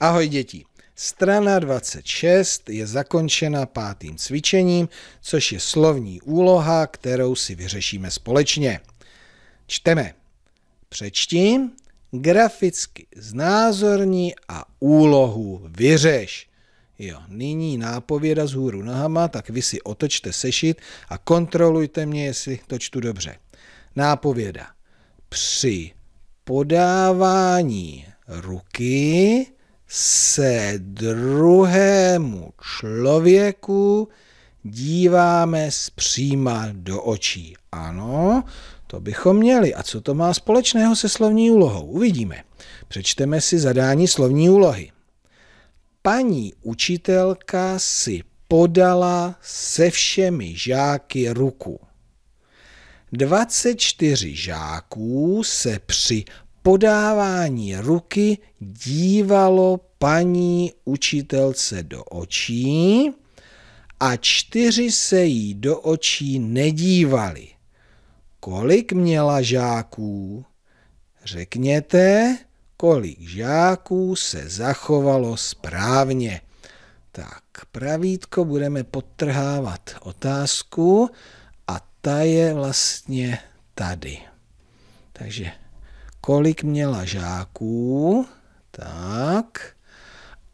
Ahoj děti. Strana 26 je zakončena pátým cvičením, což je slovní úloha, kterou si vyřešíme společně. Čteme. Přečti, graficky znázorní a úlohu vyřeš. Jo, nyní nápověda z hůru nohama, tak vy si otočte sešit a kontrolujte mě, jestli to čtu dobře. Nápověda. Při podávání ruky se druhému člověku díváme zpříma do očí. Ano, to bychom měli. A co to má společného se slovní úlohou? Uvidíme. Přečteme si zadání slovní úlohy. Paní učitelka si podala se všemi žáky ruku. 24 žáků se při podávání ruky dívalo paní učitelce do očí a čtyři se jí do očí nedívali. Kolik měla žáků? Řekněte, kolik žáků se zachovalo správně. Tak, pravítko budeme podtrhávat otázku a ta je vlastně tady. Takže kolik měla žáků, tak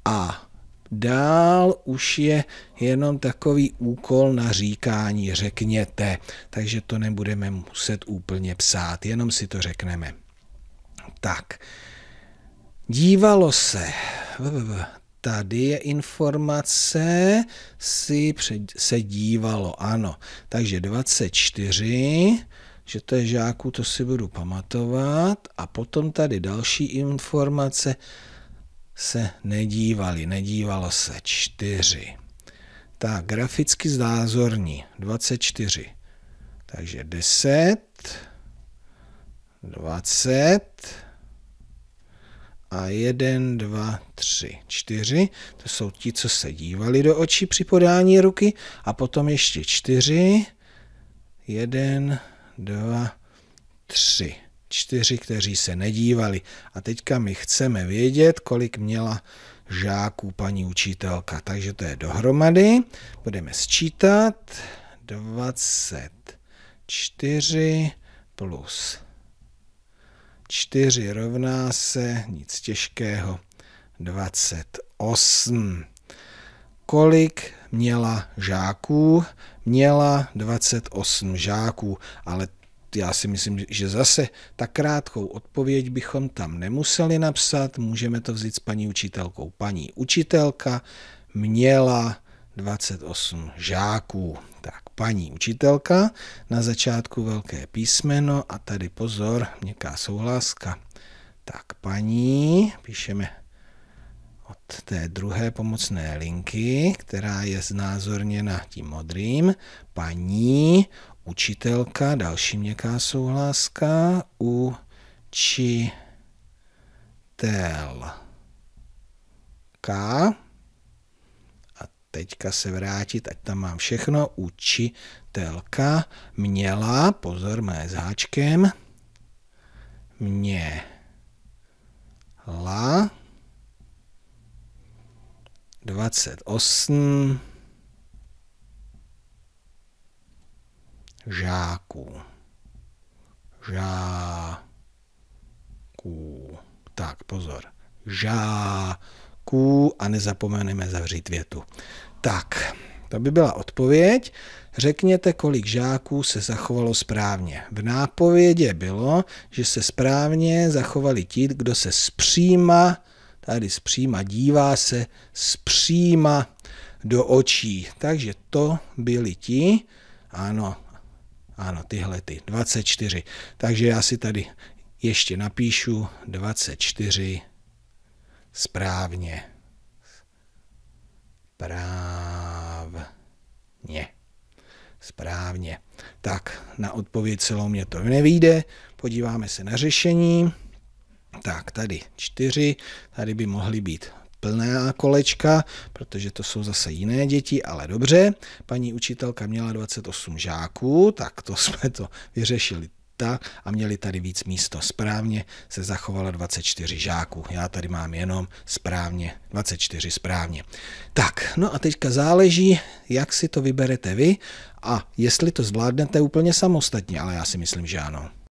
a dál už je jenom takový úkol na říkání, řekněte, takže to nebudeme muset úplně psát, jenom si to řekneme. Tak, dívalo se, tady je informace, si před, se dívalo, ano, takže 24 že to je žáků, to si budu pamatovat. A potom tady další informace se nedívali, nedívalo se čtyři. Tak, graficky znázorní, 24. Takže 10, 20 a 1, 2, 3, 4. To jsou ti, co se dívali do očí při podání ruky. A potom ještě 4, 1, dva, tři, čtyři, kteří se nedívali. A teďka my chceme vědět, kolik měla žáků paní učitelka. Takže to je dohromady. Budeme sčítat. 24 plus 4 rovná se nic těžkého 28 kolik měla žáků? Měla 28 žáků, ale já si myslím, že zase tak krátkou odpověď bychom tam nemuseli napsat, můžeme to vzít s paní učitelkou. Paní učitelka měla 28 žáků. Tak paní učitelka, na začátku velké písmeno a tady pozor, měkká souhláska. Tak paní, píšeme té druhé pomocné linky, která je znázorněna tím modrým, paní, učitelka, další měkká souhláska, učitelka. A teďka se vrátit, ať tam mám všechno, učitelka měla, pozor, mé s háčkem, mě 28 žáků. Žáků. Tak, pozor. Žáků a nezapomeneme zavřít větu. Tak, to by byla odpověď. Řekněte, kolik žáků se zachovalo správně. V nápovědě bylo, že se správně zachovali ti, kdo se zpříma tady zpříma dívá se zpříma do očí. Takže to byli ti, ano, ano, tyhle ty, 24. Takže já si tady ještě napíšu 24 správně. Správně. Správně. Tak, na odpověď celou mě to nevíde. Podíváme se na řešení. Tak, tady čtyři, tady by mohly být plná kolečka, protože to jsou zase jiné děti, ale dobře. Paní učitelka měla 28 žáků, tak to jsme to vyřešili tak a měli tady víc místo. Správně se zachovalo 24 žáků. Já tady mám jenom správně, 24 správně. Tak, no a teďka záleží, jak si to vyberete vy a jestli to zvládnete úplně samostatně, ale já si myslím, že ano.